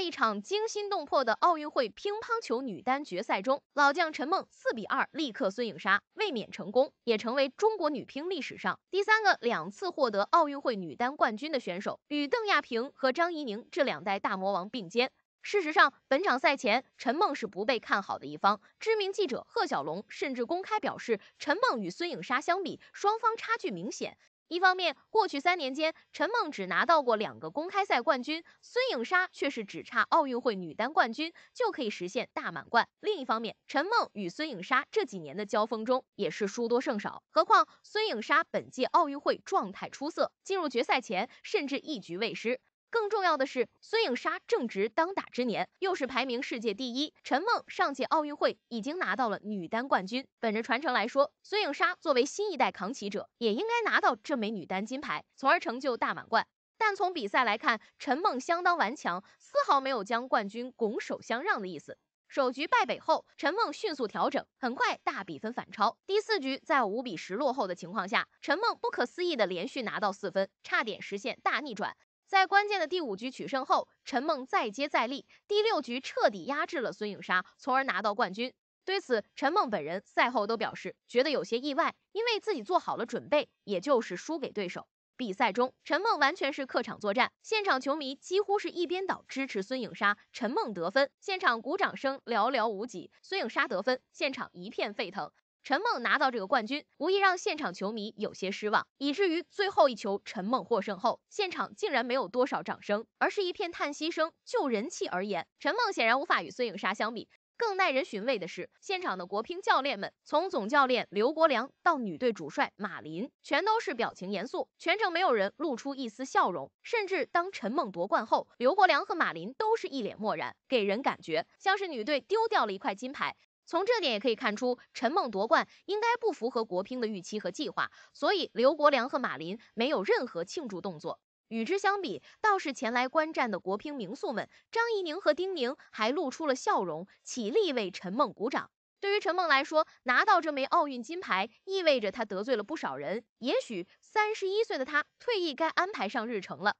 在一场惊心动魄的奥运会乒乓球女单决赛中，老将陈梦四比二力克孙颖莎，卫冕成功，也成为中国女乒历史上第三个两次获得奥运会女单冠军的选手，与邓亚萍和张怡宁这两代大魔王并肩。事实上，本场赛前，陈梦是不被看好的一方，知名记者贺小龙甚至公开表示，陈梦与孙颖莎相比，双方差距明显。一方面，过去三年间，陈梦只拿到过两个公开赛冠军，孙颖莎却是只差奥运会女单冠军就可以实现大满贯。另一方面，陈梦与孙颖莎这几年的交锋中也是输多胜少，何况孙颖莎本届奥运会状态出色，进入决赛前甚至一局未失。更重要的是，孙颖莎正值当打之年，又是排名世界第一。陈梦上届奥运会已经拿到了女单冠军。本着传承来说，孙颖莎作为新一代扛旗者，也应该拿到这枚女单金牌，从而成就大满贯。但从比赛来看，陈梦相当顽强，丝毫没有将冠军拱手相让的意思。首局败北后，陈梦迅速调整，很快大比分反超。第四局在五比十落后的情况下，陈梦不可思议的连续拿到四分，差点实现大逆转。在关键的第五局取胜后，陈梦再接再厉，第六局彻底压制了孙颖莎，从而拿到冠军。对此，陈梦本人赛后都表示觉得有些意外，因为自己做好了准备，也就是输给对手。比赛中，陈梦完全是客场作战，现场球迷几乎是一边倒支持孙颖莎，陈梦得分，现场鼓掌声寥寥无几；孙颖莎得分，现场一片沸腾。陈梦拿到这个冠军，无疑让现场球迷有些失望，以至于最后一球陈梦获胜后，现场竟然没有多少掌声，而是一片叹息声。就人气而言，陈梦显然无法与孙颖莎相比。更耐人寻味的是，现场的国乒教练们，从总教练刘国梁到女队主帅马林，全都是表情严肃，全程没有人露出一丝笑容。甚至当陈梦夺冠后，刘国梁和马林都是一脸漠然，给人感觉像是女队丢掉了一块金牌。从这点也可以看出，陈梦夺冠应该不符合国乒的预期和计划，所以刘国梁和马琳没有任何庆祝动作。与之相比，倒是前来观战的国乒名宿们张怡宁和丁宁还露出了笑容，起立为陈梦鼓掌。对于陈梦来说，拿到这枚奥运金牌意味着她得罪了不少人，也许三十一岁的她退役该安排上日程了。